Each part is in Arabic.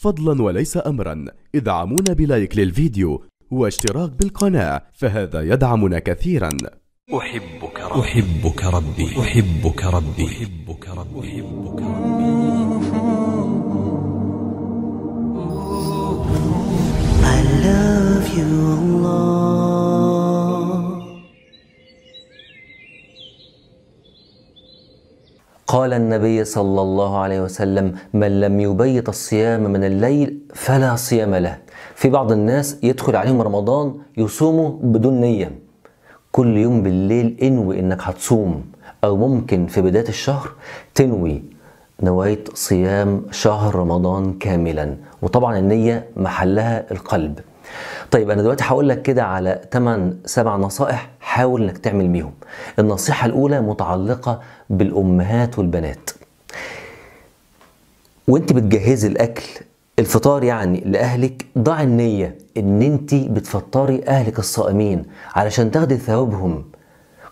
فضلا وليس امرا ادعمونا بلايك للفيديو واشتراك بالقناة فهذا يدعمنا كثيرا أحبك ربي أحبك ربي أحبك ربي أحبك ربي أحبك ربي I love you Allah قال النبي صلى الله عليه وسلم من لم يبيت الصيام من الليل فلا صيام له في بعض الناس يدخل عليهم رمضان يصوموا بدون نية كل يوم بالليل انوي انك هتصوم او ممكن في بداية الشهر تنوي نواية صيام شهر رمضان كاملا وطبعا النية محلها القلب طيب انا دلوقتي هقول لك كده على 8 7 نصائح حاول انك تعمل بيهم النصيحه الاولى متعلقه بالامهات والبنات وانت بتجهزي الاكل الفطار يعني لاهلك ضع النيه ان انت بتفطري اهلك الصائمين علشان تاخدي ثوابهم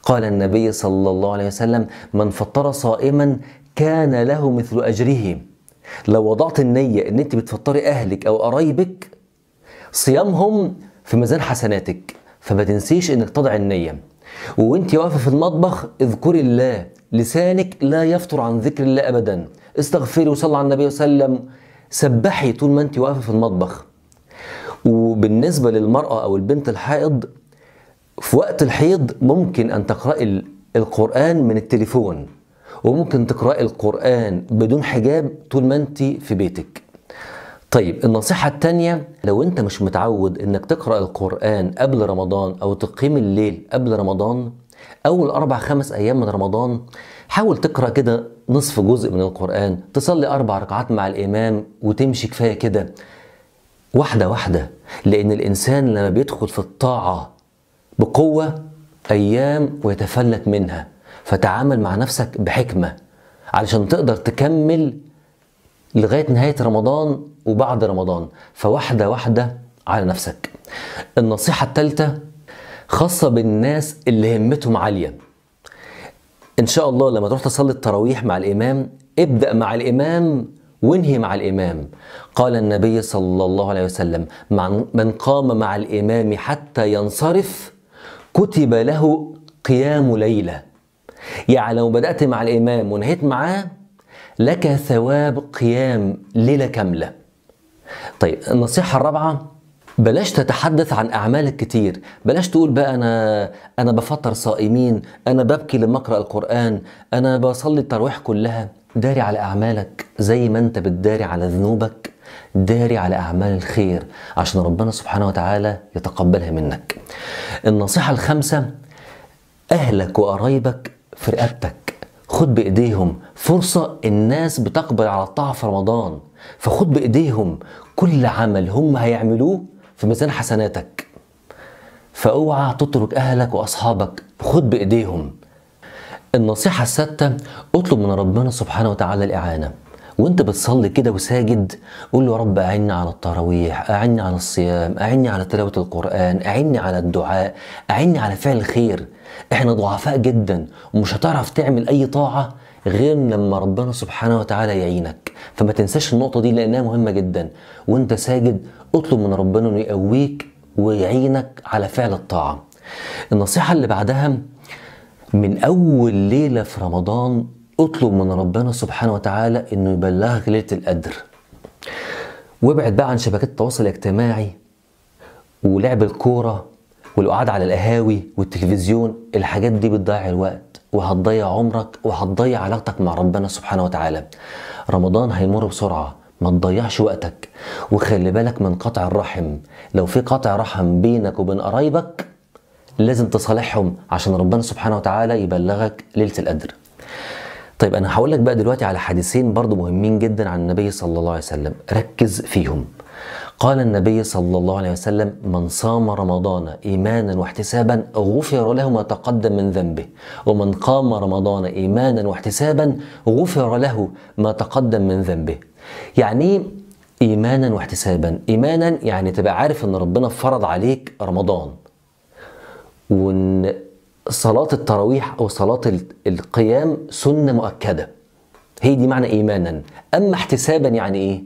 قال النبي صلى الله عليه وسلم من فطر صائما كان له مثل اجره لو وضعت النيه ان انت بتفطري اهلك او قرايبك صيامهم في ميزان حسناتك فما تنسيش انك تضع النية وانت واقفة في المطبخ اذكري الله لسانك لا يفطر عن ذكر الله ابدا استغفري وصلي على النبي وسلم سبحي طول ما انت واقفة في المطبخ وبالنسبة للمرأة او البنت الحائض في وقت الحيض ممكن ان تقرأي القرآن من التليفون وممكن تقرأي القرآن بدون حجاب طول ما انت في بيتك طيب النصيحة التانية لو انت مش متعود انك تقرأ القرآن قبل رمضان او تقيم الليل قبل رمضان اول اربع خمس ايام من رمضان حاول تقرأ كده نصف جزء من القرآن تصلي اربع ركعات مع الامام وتمشي كفاية كده واحدة واحدة لان الانسان لما بيدخل في الطاعة بقوة ايام ويتفلت منها فتعامل مع نفسك بحكمة علشان تقدر تكمل لغايه نهايه رمضان وبعد رمضان فواحده واحده على نفسك النصيحه الثالثه خاصه بالناس اللي همتهم عاليه ان شاء الله لما تروح تصلي التراويح مع الامام ابدا مع الامام وانهي مع الامام قال النبي صلى الله عليه وسلم من قام مع الامام حتى ينصرف كتب له قيام ليله يعني لو بدات مع الامام ونهيت معاه لك ثواب قيام ليلة كاملة طيب النصيحة الرابعة بلاش تتحدث عن اعمالك كتير بلاش تقول بقى انا انا بفطر صائمين انا ببكي لما اقرا القران انا بصلي التراويح كلها داري على اعمالك زي ما انت بتداري على ذنوبك داري على اعمال الخير عشان ربنا سبحانه وتعالى يتقبلها منك النصيحه الخامسه اهلك وقرايبك في رقبتك خد بايديهم فرصه الناس بتقبل على الطاعه في رمضان فخد بايديهم كل عمل هم هيعملوه في ميزان حسناتك فاوعى تترك اهلك واصحابك خد بايديهم النصيحه السادسه اطلب من ربنا سبحانه وتعالى الاعانه وانت بتصلي كده وساجد قول له يا رب اعني على التراويح اعني على الصيام اعني على تلاوه القران اعني على الدعاء اعني على فعل الخير احنا ضعفاء جدا ومش هتعرف تعمل اي طاعه غير لما ربنا سبحانه وتعالى يعينك فما تنساش النقطه دي لانها مهمه جدا وانت ساجد اطلب من ربنا انه يقويك ويعينك على فعل الطاعه النصيحه اللي بعدها من اول ليله في رمضان اطلب من ربنا سبحانه وتعالى انه يبلغك ليله القدر وابعد بقى عن شبكات التواصل الاجتماعي ولعب الكوره والقعاد على القهاوي والتلفزيون الحاجات دي بتضيع الوقت وهتضيع عمرك وهتضيع علاقتك مع ربنا سبحانه وتعالى رمضان هيمر بسرعه ما تضيعش وقتك وخلي بالك من قطع الرحم لو في قطع رحم بينك وبين قرايبك لازم تصالحهم عشان ربنا سبحانه وتعالى يبلغك ليله القدر طيب انا هقول لك بقى دلوقتي على حديثين برضو مهمين جدا عن النبي صلى الله عليه وسلم ركز فيهم قال النبي صلى الله عليه وسلم من صام رمضان ايمانا واحتسابا غفر له ما تقدم من ذنبه ومن قام رمضان ايمانا واحتسابا غفر له ما تقدم من ذنبه يعني ايمانا واحتسابا ايمانا يعني تبقى عارف ان ربنا فرض عليك رمضان وان صلاة التراويح أو صلاة القيام سنة مؤكدة هي دي معنى إيمانا أما احتسابا يعني إيه؟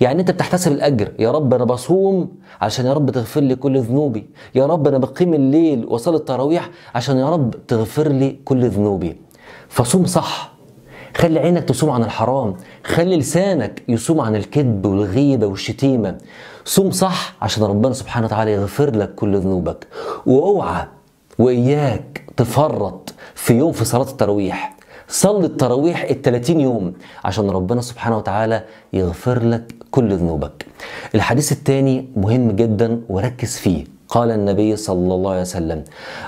يعني أنت بتحتسب الأجر يا رب أنا بصوم عشان يا رب تغفر لي كل ذنوبي يا رب أنا بقيم الليل وصلاة التراويح عشان يا رب تغفر لي كل ذنوبي فصوم صح خلي عينك تصوم عن الحرام خلي لسانك يصوم عن الكذب والغيبة والشتيمة صوم صح عشان ربنا سبحانه وتعالى يغفر لك كل ذنوبك واوعى وإياك تفرط في يوم في صلاة التراويح صلي التراويح ال 30 يوم عشان ربنا سبحانه وتعالى يغفر لك كل ذنوبك. الحديث الثاني مهم جدا وركز فيه قال النبي صلى الله عليه وسلم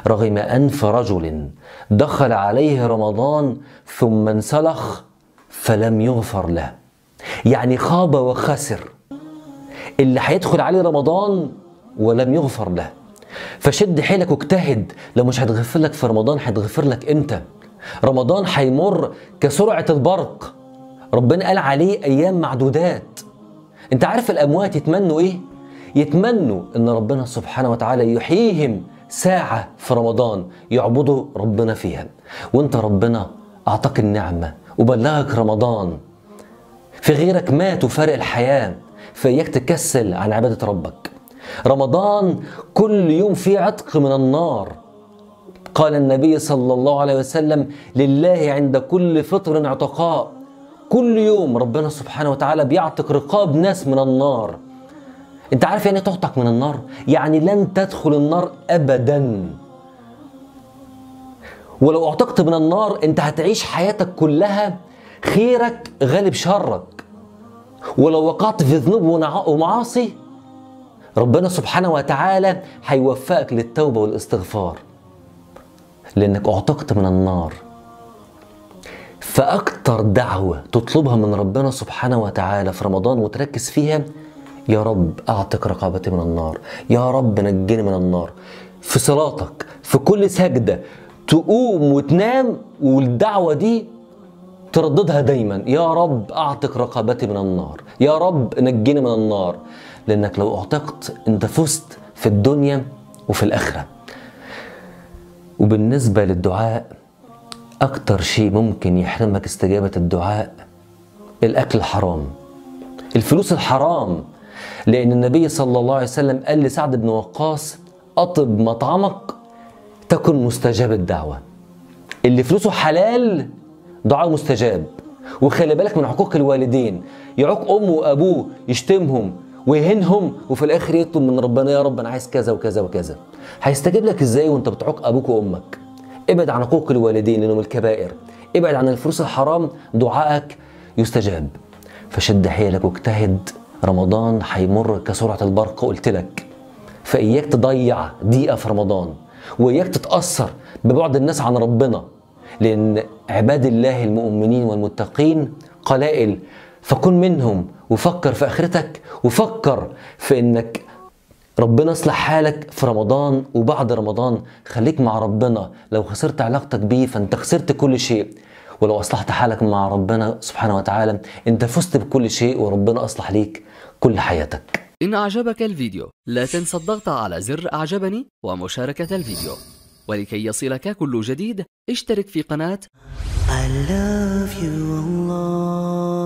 رغم أنف رجل دخل عليه رمضان ثم انسلخ فلم يغفر له يعني خاب وخسر اللي هيدخل عليه رمضان ولم يغفر له فشد حيلك واجتهد لو مش هتغفر لك في رمضان هتغفر لك امتى رمضان هيمر كسرعة البرق ربنا قال عليه أيام معدودات أنت عارف الأموات يتمنوا إيه؟ يتمنوا أن ربنا سبحانه وتعالى يحييهم ساعة في رمضان يعبدوا ربنا فيها وأنت ربنا أعطاك النعمة وبلغك رمضان في غيرك مات وفارق الحياة فإياك تكسل عن عبادة ربك رمضان كل يوم فيه عتق من النار قال النبي صلى الله عليه وسلم لله عند كل فطر عتقاء كل يوم ربنا سبحانه وتعالى بيعتق رقاب ناس من النار انت عارف يعني إيه تعتق من النار يعني لن تدخل النار ابدا ولو اعتقت من النار انت هتعيش حياتك كلها خيرك غالب شرك ولو وقعت في ذنوب ومعاصي ربنا سبحانه وتعالى هيوفقك للتوبة والاستغفار لأنك اعتقت من النار فأكتر دعوة تطلبها من ربنا سبحانه وتعالى في رمضان وتركز فيها يا رب أعتق رقبتي من النار يا رب نجني من النار في صلاتك في كل سجدة تقوم وتنام والدعوة دي ترددها دايما يا رب أعتق رقبتي من النار يا رب نجني من النار لأنك لو أعتقت أنت فزت في الدنيا وفي الآخرة وبالنسبة للدعاء أكتر شيء ممكن يحرمك استجابة الدعاء الأكل الحرام الفلوس الحرام لأن النبي صلى الله عليه وسلم قال لسعد بن وقاص أطب مطعمك تكن مستجاب الدعوة اللي فلوسه حلال دعاء مستجاب وخلي بالك من حقوق الوالدين يعوق أمه وأبوه يشتمهم ويهينهم وفي الاخر يطلب من ربنا يا رب انا عايز كذا وكذا وكذا هيستجيب لك ازاي وانت بتعوق ابوك وامك ابعد عن عقوق الوالدين لانهم الكبائر ابعد عن الفلوس الحرام دعائك يستجاب فشد حيلك واجتهد رمضان هيمر كسرعه البرق قلت لك فاياك تضيع دقيقه في رمضان واياك تتاثر ببعد الناس عن ربنا لان عباد الله المؤمنين والمتقين قلائل فكن منهم وفكر في اخرتك وفكر في انك ربنا يصلح حالك في رمضان وبعد رمضان خليك مع ربنا لو خسرت علاقتك بيه فانت خسرت كل شيء ولو اصلحت حالك مع ربنا سبحانه وتعالى انت فزت بكل شيء وربنا اصلح ليك كل حياتك ان اعجبك الفيديو لا تنسى الضغط على زر اعجبني ومشاركة الفيديو ولكي يصلك كل جديد اشترك في قناة I love you Allah